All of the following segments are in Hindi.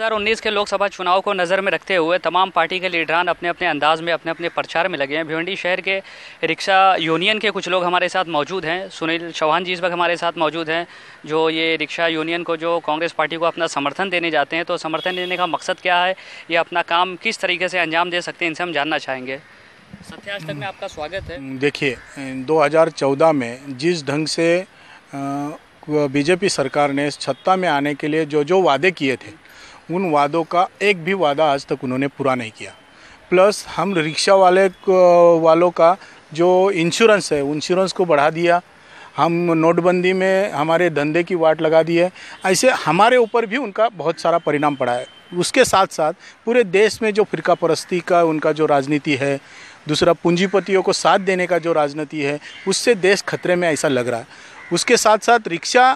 2019 के लोकसभा चुनाव को नज़र में रखते हुए तमाम पार्टी के लीडरान अपने अपने अंदाज में अपने अपने प्रचार में लगे हैं भिवंडी शहर के रिक्शा यूनियन के कुछ लोग हमारे साथ मौजूद हैं सुनील चौहान जी इस वक्त हमारे साथ मौजूद हैं जो ये रिक्शा यूनियन को जो कांग्रेस पार्टी को अपना समर्थन देने जाते हैं तो समर्थन देने का मकसद क्या है ये अपना काम किस तरीके से अंजाम दे सकते हैं इनसे हम जानना चाहेंगे सत्याज तक में आपका स्वागत है देखिए दो में जिस ढंग से बीजेपी सरकार ने सत्ता में आने के लिए जो जो वादे किए थे उन वादों का एक भी वादा आज तक उन्होंने पूरा नहीं किया प्लस हम रिक्शा वाले वालों का जो इंश्योरेंस है इंश्योरेंस को बढ़ा दिया हम नोटबंदी में हमारे धंधे की वाट लगा दी है ऐसे हमारे ऊपर भी उनका बहुत सारा परिणाम पड़ा है उसके साथ साथ पूरे देश में जो फिरका परस्ती का उनका जो राजनीति है दूसरा पूंजीपतियों को साथ देने का जो राजनीति है उससे देश खतरे में ऐसा लग रहा है उसके साथ साथ रिक्शा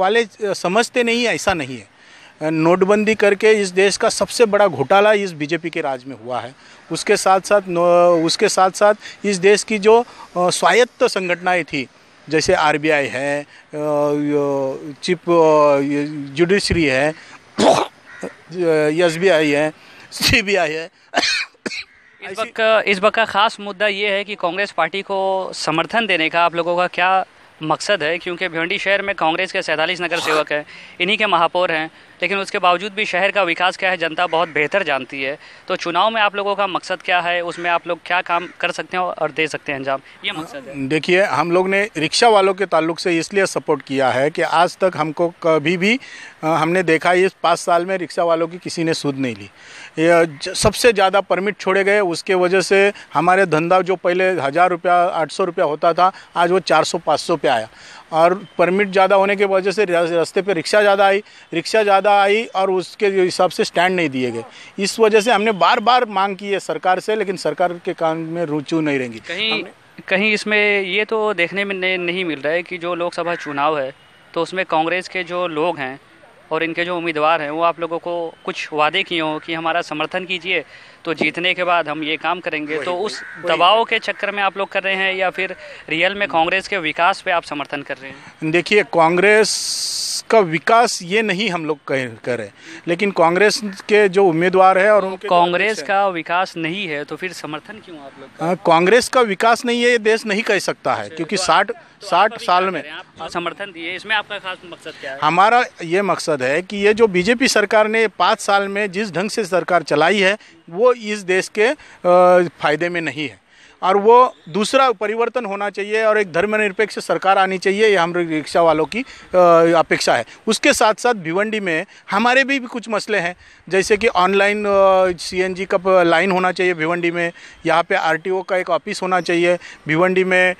वाले समझते नहीं ऐसा नहीं है नोटबंदी करके इस देश का सबसे बड़ा घोटाला इस बीजेपी के राज में हुआ है उसके साथ साथ उसके साथ साथ इस देश की जो स्वायत्त संगठनाएँ थी जैसे आरबीआई है चिप जुडिशरी है एस बी आई है सी बी आई है इस वक्त इस बक का खास मुद्दा ये है कि कांग्रेस पार्टी को समर्थन देने का आप लोगों का क्या मकसद है क्योंकि भिवंडी शहर में कांग्रेस के सैंतालीस नगर सेवक हैं इन्हीं के महापौर हैं लेकिन उसके बावजूद भी शहर का विकास क्या है जनता बहुत बेहतर जानती है तो चुनाव में आप लोगों का मकसद क्या है उसमें आप लोग क्या काम कर सकते हैं और दे सकते हैं अंजाम ये मकसद है देखिए हम लोग ने रिक्शा वालों के ताल्लुक से इसलिए सपोर्ट किया है कि आज तक हमको कभी भी हमने देखा इस पाँच साल में रिक्शा वालों की किसी ने सूद नहीं ली सबसे ज़्यादा परमिट छोड़े गए उसके वजह से हमारे धंधा जो पहले हज़ार रुपया आठ सौ रुपया होता था आज वो चार सौ पाँच सौ पे आया और परमिट ज़्यादा होने की वजह से रास्ते पे रिक्शा ज़्यादा आई रिक्शा ज़्यादा ज़्यादा आई और उसके हिसाब से स्टैंड नहीं दिए गए इस वजह से हमने बार बार मांग की है सरकार से लेकिन सरकार के काम में रुचि नहीं रहेंगी कहीं कहीं इसमें ये तो देखने में नहीं मिल रहा है कि जो लोकसभा चुनाव है तो उसमें कांग्रेस के जो लोग हैं और इनके जो उम्मीदवार हैं वो आप लोगों को कुछ वादे किए हों कि हमारा समर्थन कीजिए तो जीतने के बाद हम ये काम करेंगे तो उस दबाव के चक्कर में आप लोग कर रहे हैं या फिर रियल में कांग्रेस के विकास पे आप समर्थन कर रहे हैं देखिए कांग्रेस उसका विकास ये नहीं हम लोग कह करें लेकिन कांग्रेस के जो उम्मीदवार है और कांग्रेस का विकास नहीं है तो फिर समर्थन क्यों आप लोग हाँ, कांग्रेस का विकास नहीं है ये देश नहीं कह सकता है अच्छा, तो क्योंकि साठ तो साठ साल में समर्थन दिए इसमें आपका खास मकसद क्या है हमारा ये मकसद है कि ये जो बीजेपी सरकार ने पाँच साल में जिस ढंग से सरकार चलाई है वो इस देश के फायदे में नहीं है और वो दूसरा परिवर्तन होना चाहिए और एक धर्मनिरपेक्ष सरकार आनी चाहिए ये हम रिक्शा वालों की अपेक्षा है उसके साथ साथ भिवंडी में हमारे भी कुछ मसले हैं जैसे कि ऑनलाइन सीएनजी का लाइन होना चाहिए भिवंडी में यहाँ पे आरटीओ का एक ऑफिस होना चाहिए भिवंडी में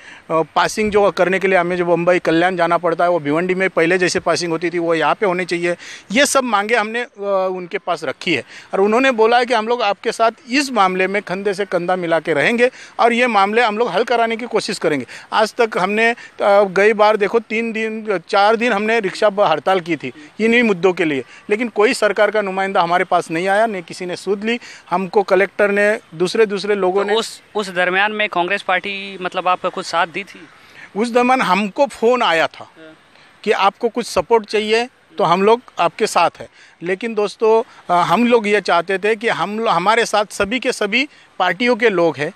पासिंग जो करने के लिए हमें जो मुंबई कल्याण जाना पड़ता है वो भिवंडी में पहले जैसे पासिंग होती थी वो यहाँ पर होनी चाहिए ये सब मांगे हमने उनके पास रखी है और उन्होंने बोला है कि हम लोग आपके साथ इस मामले में कंधे से कंधा मिला के रहेंगे और और ये मामले हम लोग हल कराने की कोशिश करेंगे आज तक हमने गई बार देखो तीन दिन चार दिन हमने रिक्शा हड़ताल की थी इन्हीं मुद्दों के लिए लेकिन कोई सरकार का नुमाइंदा हमारे पास नहीं आया नहीं किसी ने सुध ली हमको कलेक्टर ने दूसरे दूसरे लोगों तो ने उस उस दरमियान में कांग्रेस पार्टी मतलब आपका कुछ साथ दी थी उस दरमियान हमको फ़ोन आया था हाँ। कि आपको कुछ सपोर्ट चाहिए तो हम लोग आपके साथ हैं लेकिन दोस्तों हम लोग ये चाहते थे कि हम हमारे साथ सभी के सभी पार्टियों के लोग हैं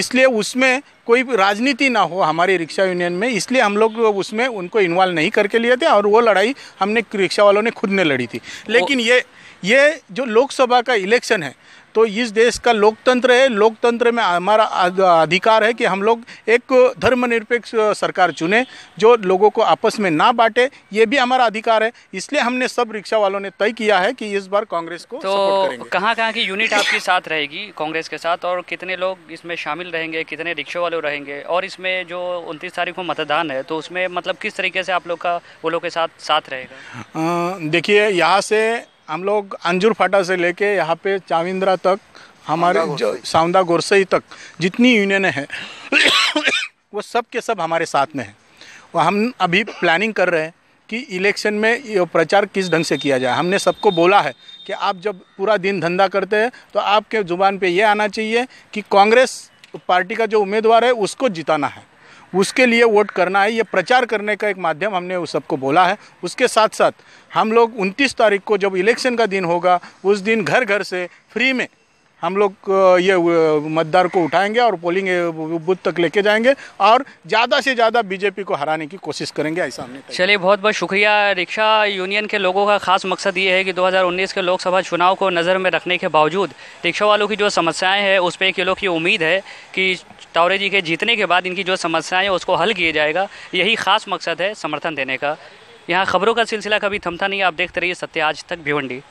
इसलिए उसमें कोई राजनीति ना हो हमारे रिक्शा यूनियन में इसलिए हम लोग उसमें उनको इन्वॉल्व नहीं करके लिए थे और वो लड़ाई हमने रिक्शा वालों ने खुद ने लड़ी थी लेकिन ये ये जो लोकसभा का इलेक्शन है तो इस देश का लोकतंत्र है लोकतंत्र में हमारा अधिकार है कि हम लोग एक धर्मनिरपेक्ष सरकार चुने जो लोगों को आपस में ना बांटे ये भी हमारा अधिकार है इसलिए हमने सब रिक्शा वालों ने तय किया है कि इस बार कांग्रेस को तो कहाँ कहाँ की यूनिट आपके साथ रहेगी कांग्रेस के साथ और कितने लोग इसमें शामिल रहेंगे कितने रिक्शा वाले चालू रहेंगे और इसमें जो उनतीस तारीख को मतदान है तो उसमें मतलब किस तरीके से आप लोग का वो लोग के साथ साथ रहेगा देखिए यहाँ से हम लोग अंजुर फाटा से लेके यहाँ पे चाविंद्रा तक हमारे साउंदा गोरसई तक जितनी यूनियन है वो सब के सब हमारे साथ में है वो हम अभी प्लानिंग कर रहे हैं कि इलेक्शन में ये प्रचार किस ढंग से किया जाए हमने सबको बोला है कि आप जब पूरा दिन धंधा करते हैं तो आपके ज़ुबान पे ये आना चाहिए कि कांग्रेस पार्टी का जो उम्मीदवार है उसको जिताना है उसके लिए वोट करना है ये प्रचार करने का एक माध्यम हमने उस सबको बोला है उसके साथ साथ हम लोग 29 तारीख को जब इलेक्शन का दिन होगा उस दिन घर घर से फ्री में हम लोग ये मतदार को उठाएंगे और पोलिंग बूथ तक लेके जाएंगे और ज़्यादा से ज़्यादा बीजेपी को हराने की कोशिश करेंगे ऐसा हमने चलिए बहुत बहुत शुक्रिया रिक्शा यूनियन के लोगों का खास मकसद ये है कि 2019 के लोकसभा चुनाव को नज़र में रखने के बावजूद रिक्शा वालों की जो समस्याएं हैं उस पर एक लोग की उम्मीद है कि तावरे जी के जीतने के बाद इनकी जो समस्याएँ उसको हल किया जाएगा यही खास मकसद है समर्थन देने का यहाँ खबरों का सिलसिला कभी थमता नहीं आप देखते रहिए सत्य आज तक भिवंडी